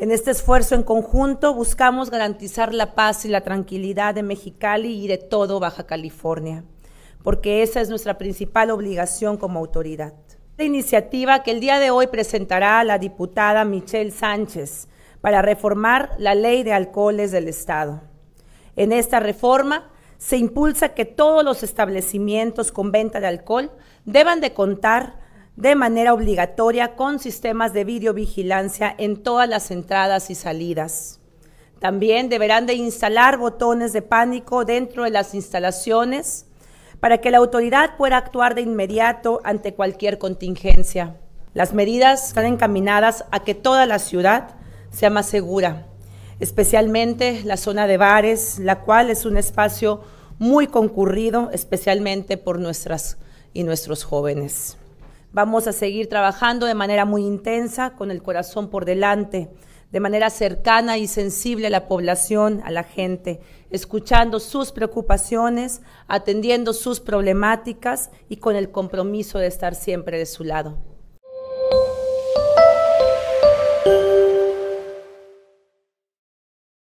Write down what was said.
En este esfuerzo en conjunto buscamos garantizar la paz y la tranquilidad de Mexicali y de todo Baja California, porque esa es nuestra principal obligación como autoridad. La iniciativa que el día de hoy presentará la diputada Michelle Sánchez para reformar la ley de alcoholes del Estado. En esta reforma se impulsa que todos los establecimientos con venta de alcohol deban de contar de manera obligatoria con sistemas de videovigilancia en todas las entradas y salidas. También deberán de instalar botones de pánico dentro de las instalaciones para que la autoridad pueda actuar de inmediato ante cualquier contingencia. Las medidas están encaminadas a que toda la ciudad sea más segura, especialmente la zona de bares, la cual es un espacio muy concurrido, especialmente por nuestras y nuestros jóvenes. Vamos a seguir trabajando de manera muy intensa, con el corazón por delante, de manera cercana y sensible a la población, a la gente, escuchando sus preocupaciones, atendiendo sus problemáticas y con el compromiso de estar siempre de su lado.